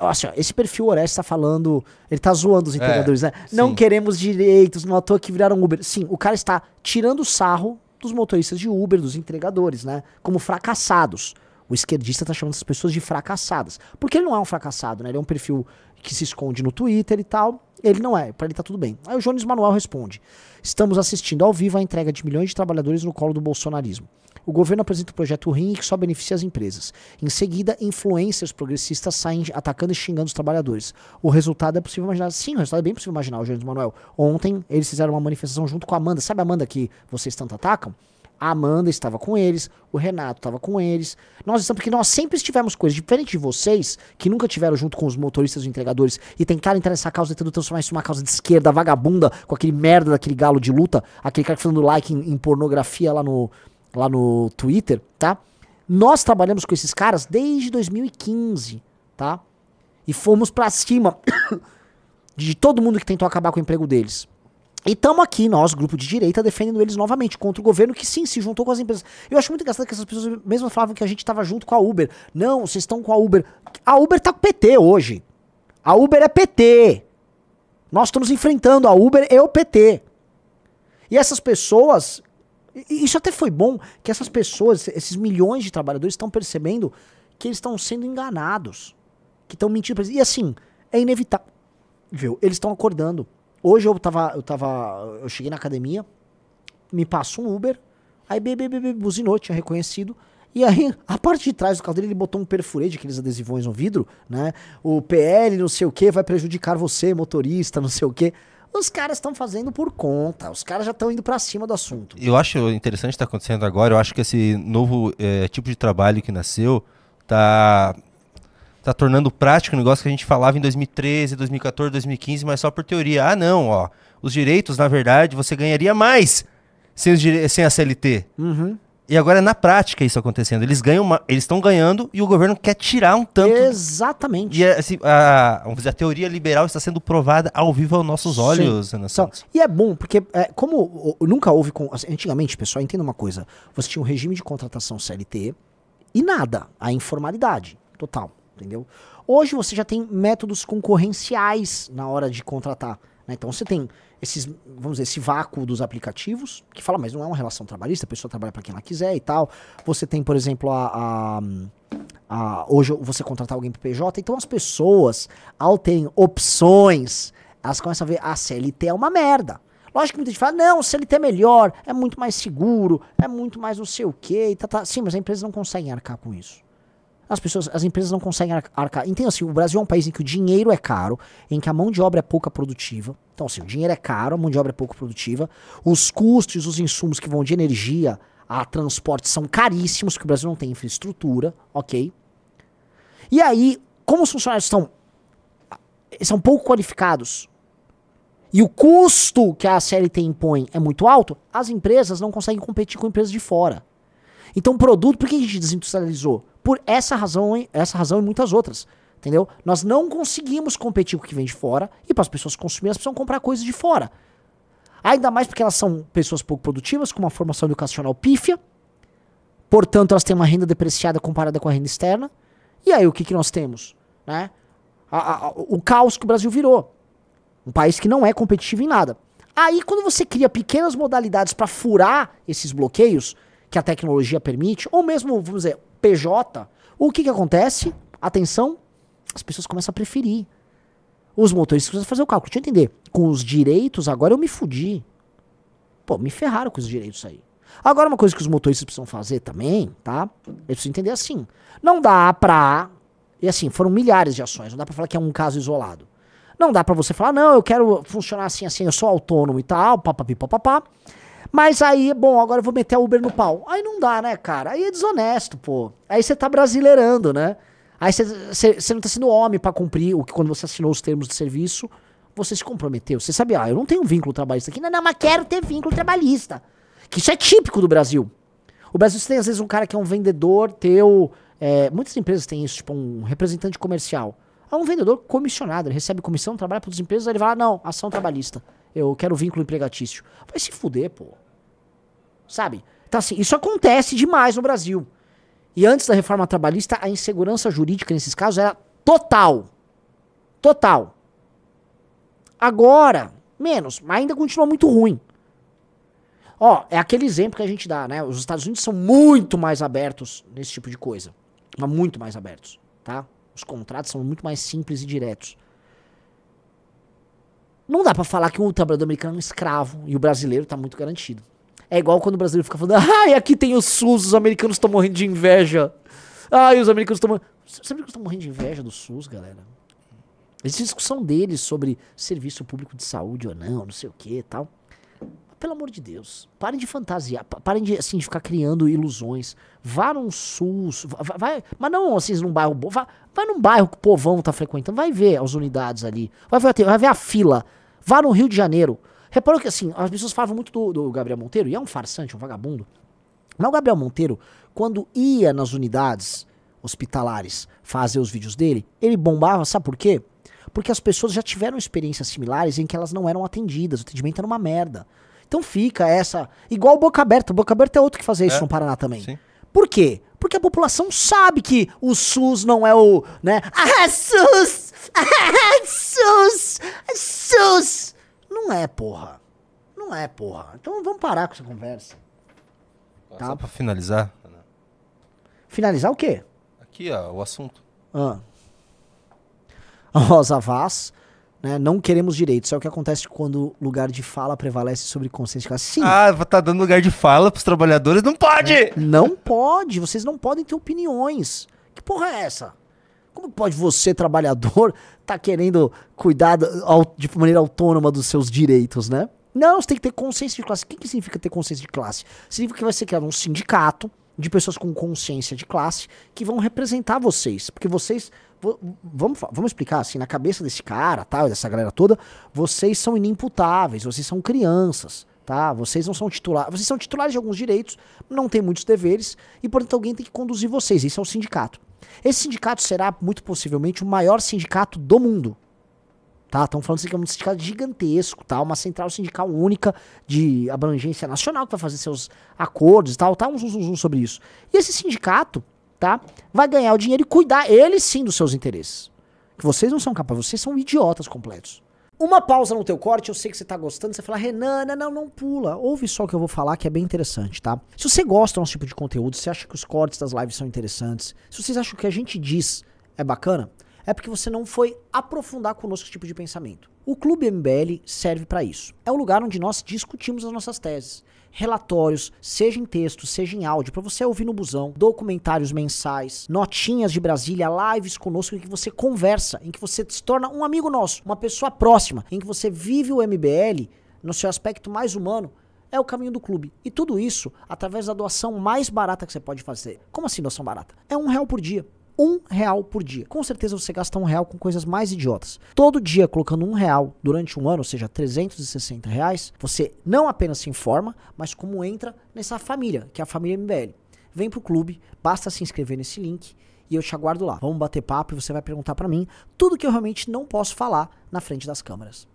Assim, ó, esse perfil Orestes tá falando, ele tá zoando os é, entregadores, é, né? Sim. Não queremos direitos, não à toa que viraram Uber. Sim, o cara está tirando sarro dos motoristas de Uber, dos entregadores, né? Como fracassados. O esquerdista tá chamando essas pessoas de fracassadas. Porque ele não é um fracassado, né? Ele é um perfil que se esconde no Twitter e tal. Ele não é, para ele tá tudo bem. Aí o Jones Manuel responde: Estamos assistindo ao vivo a entrega de milhões de trabalhadores no colo do bolsonarismo. O governo apresenta o projeto ruim que só beneficia as empresas. Em seguida, influencers progressistas saem atacando e xingando os trabalhadores. O resultado é possível imaginar. Sim, o resultado é bem possível imaginar, O Jones Manuel. Ontem eles fizeram uma manifestação junto com a Amanda. Sabe a Amanda que vocês tanto atacam? A Amanda estava com eles, o Renato estava com eles. Nós estamos porque nós sempre tivemos coisas diferente de vocês, que nunca tiveram junto com os motoristas e entregadores e tentaram entrar nessa causa tentando transformar isso numa causa de esquerda vagabunda, com aquele merda daquele galo de luta, aquele cara que falando like em, em pornografia lá no, lá no Twitter, tá? Nós trabalhamos com esses caras desde 2015, tá? E fomos para cima de todo mundo que tentou acabar com o emprego deles. E estamos aqui, nós, grupo de direita, defendendo eles novamente contra o governo que sim se juntou com as empresas. Eu acho muito engraçado que essas pessoas mesmo falavam que a gente estava junto com a Uber. Não, vocês estão com a Uber. A Uber tá com o PT hoje. A Uber é PT. Nós estamos enfrentando a Uber e o PT. E essas pessoas isso até foi bom que essas pessoas, esses milhões de trabalhadores estão percebendo que eles estão sendo enganados, que estão mentindo. E assim, é inevitável. Eles estão acordando. Hoje eu tava, eu tava, eu cheguei na academia, me passa um Uber, aí bebê, bebê, buzinou, tinha reconhecido. E aí, a parte de trás do carro dele, ele botou um perfurete, aqueles adesivões no vidro, né? O PL, não sei o que, vai prejudicar você, motorista, não sei o que os caras estão fazendo por conta, os caras já estão indo para cima do assunto. Eu acho interessante está acontecendo agora, eu acho que esse novo é, tipo de trabalho que nasceu tá tá tornando prático um negócio que a gente falava em 2013, 2014, 2015, mas só por teoria. Ah, não, ó, os direitos, na verdade, você ganharia mais sem, os sem a CLT. Uhum. E agora é na prática isso acontecendo. Eles ganham, uma, eles estão ganhando e o governo quer tirar um tanto. Exatamente. E é, assim, a, vamos dizer, a teoria liberal está sendo provada ao vivo aos nossos olhos. Ana então, e é bom, porque é, como nunca houve. Com, assim, antigamente, pessoal, entenda uma coisa: você tinha um regime de contratação CLT e nada, a informalidade total, entendeu? Hoje você já tem métodos concorrenciais na hora de contratar. Né? Então você tem esses, vamos dizer, esse vácuo dos aplicativos, que fala, mas não é uma relação trabalhista, a pessoa trabalha para quem ela quiser e tal. Você tem, por exemplo, a, a hoje você contratar alguém pro PJ. Então as pessoas, ao terem opções, elas começam a ver, a ah, CLT é uma merda. Lógico que muita gente fala, não, CLT é melhor, é muito mais seguro, é muito mais não sei o quê. E tá, tá. Sim, mas a empresa não consegue arcar com isso. As pessoas, as empresas não conseguem arcar. Então, assim, o Brasil é um país em que o dinheiro é caro, em que a mão de obra é pouca produtiva. Então, assim, o dinheiro é caro, a mão de obra é pouco produtiva. Os custos, os insumos que vão de energia a transporte são caríssimos, porque o Brasil não tem infraestrutura, ok? E aí, como os funcionários estão, são pouco qualificados e o custo que a CLT impõe é muito alto, as empresas não conseguem competir com empresas de fora. Então, produto, por que a gente desindustrializou? por essa razão, essa razão e muitas outras. Entendeu? Nós não conseguimos competir com o que vem de fora e para as pessoas consumirem, elas precisam comprar coisas de fora. Ainda mais porque elas são pessoas pouco produtivas, com uma formação educacional pífia. Portanto, elas têm uma renda depreciada comparada com a renda externa. E aí, o que, que nós temos? Né? A, a, o caos que o Brasil virou. Um país que não é competitivo em nada. Aí, quando você cria pequenas modalidades para furar esses bloqueios que a tecnologia permite, ou mesmo, vamos dizer, PJ, o que, que acontece? Atenção, as pessoas começam a preferir. Os motoristas Precisa fazer o cálculo. Deixa eu entender. Com os direitos, agora eu me fudi. Pô, me ferraram com os direitos aí. Agora, uma coisa que os motoristas precisam fazer também, tá? Eles precisam entender assim. Não dá pra. E assim, foram milhares de ações. Não dá pra falar que é um caso isolado. Não dá pra você falar, não, eu quero funcionar assim, assim, eu sou autônomo e tal, papapi, papapá. Mas aí, bom, agora eu vou meter a Uber no pau. Aí não dá, né, cara? Aí é desonesto, pô. Aí você tá brasileirando, né? Aí você não tá sendo homem para cumprir o que quando você assinou os termos de serviço, você se comprometeu. Você sabe, ah, eu não tenho vínculo trabalhista aqui. Não, não, mas quero ter vínculo trabalhista. Que isso é típico do Brasil. O Brasil você tem, às vezes, um cara que é um vendedor teu. É, muitas empresas têm isso, tipo, um representante comercial. É um vendedor comissionado, ele recebe comissão, trabalha para outras empresas, aí ele vai lá, não, ação trabalhista eu quero vínculo empregatício. Vai se fuder, pô. Sabe? Então, assim, isso acontece demais no Brasil. E antes da reforma trabalhista, a insegurança jurídica nesses casos era total. Total. Agora, menos, mas ainda continua muito ruim. Ó, é aquele exemplo que a gente dá, né? Os Estados Unidos são muito mais abertos nesse tipo de coisa. Mas muito mais abertos, tá? Os contratos são muito mais simples e diretos. Não dá para falar que o trabalhador americano é um escravo e o brasileiro tá muito garantido. É igual quando o brasileiro fica falando, ai, aqui tem o SUS, os americanos estão morrendo de inveja. Ai, os americanos estão morrendo. Os americanos estão morrendo de inveja do SUS, galera. Existe discussão deles sobre serviço público de saúde ou não, não sei o que tal. Pelo amor de Deus, parem de fantasiar, parem de assim de ficar criando ilusões. Vá num sul, vai, vai mas não assim num bairro bom, vai, vai num bairro que o povão tá frequentando, vai ver as unidades ali, vai ver, vai ver a fila, vá no Rio de Janeiro. Reparou que assim, as pessoas falavam muito do, do Gabriel Monteiro, e é um farsante, um vagabundo. Mas o Gabriel Monteiro, quando ia nas unidades hospitalares fazer os vídeos dele, ele bombava, sabe por quê? Porque as pessoas já tiveram experiências similares em que elas não eram atendidas, o atendimento era uma merda. Então fica essa. Igual Boca Aberta. Boca Aberta é outro que fazer isso é, no Paraná também. Sim. Por quê? Porque a população sabe que o SUS não é o. né? Ah, é SUS! Ah, é SUS! É SUS! Não é, porra. Não é, porra. Então vamos parar com essa conversa. Tá? Só pra finalizar. Finalizar o quê? Aqui, ó, o assunto. Ah. Rosa Vaz né? Não queremos direitos. É o que acontece quando lugar de fala prevalece sobre consciência de classe. Sim. Ah, tá dando lugar de fala pros trabalhadores? Não pode! É. não pode. Vocês não podem ter opiniões. Que porra é essa? Como pode você, trabalhador, tá querendo cuidar de maneira autônoma dos seus direitos, né? Não, você tem que ter consciência de classe. O que, que significa ter consciência de classe? Significa que vai ser criado um sindicato de pessoas com consciência de classe que vão representar vocês. Porque vocês. Vamos, vamos explicar assim, na cabeça desse cara, tal, dessa galera toda, vocês são inimputáveis, vocês são crianças, tá? Vocês não são titulares, vocês são titulares de alguns direitos, não tem muitos deveres e portanto alguém tem que conduzir vocês. Isso é o sindicato. Esse sindicato será muito possivelmente o maior sindicato do mundo, Tá, estão falando assim, que é um sindicato gigantesco, tá? Uma central sindical única de abrangência nacional que vai fazer seus acordos e tal, tá? Um zum, zum, zum sobre isso. E esse sindicato, tá? Vai ganhar o dinheiro e cuidar ele sim dos seus interesses. Que vocês não são capazes, vocês são idiotas completos. Uma pausa no teu corte, eu sei que você tá gostando, você fala, Renan, não, não pula. Ouve só o que eu vou falar, que é bem interessante, tá? Se você gosta do nosso tipo de conteúdo, se acha que os cortes das lives são interessantes, se vocês acham que o que a gente diz é bacana, é porque você não foi aprofundar conosco esse tipo de pensamento. O Clube MBL serve para isso. É o lugar onde nós discutimos as nossas teses. Relatórios, seja em texto, seja em áudio, para você ouvir no busão, documentários mensais, notinhas de Brasília, lives conosco em que você conversa, em que você se torna um amigo nosso, uma pessoa próxima, em que você vive o MBL no seu aspecto mais humano é o caminho do clube. E tudo isso através da doação mais barata que você pode fazer. Como assim doação barata? É um real por dia um real por dia. Com certeza você gasta um real com coisas mais idiotas. Todo dia colocando um real durante um ano, ou seja, 360 reais, você não apenas se informa, mas como entra nessa família, que é a família MBL. Vem pro clube, basta se inscrever nesse link e eu te aguardo lá. Vamos bater papo e você vai perguntar para mim tudo que eu realmente não posso falar na frente das câmeras.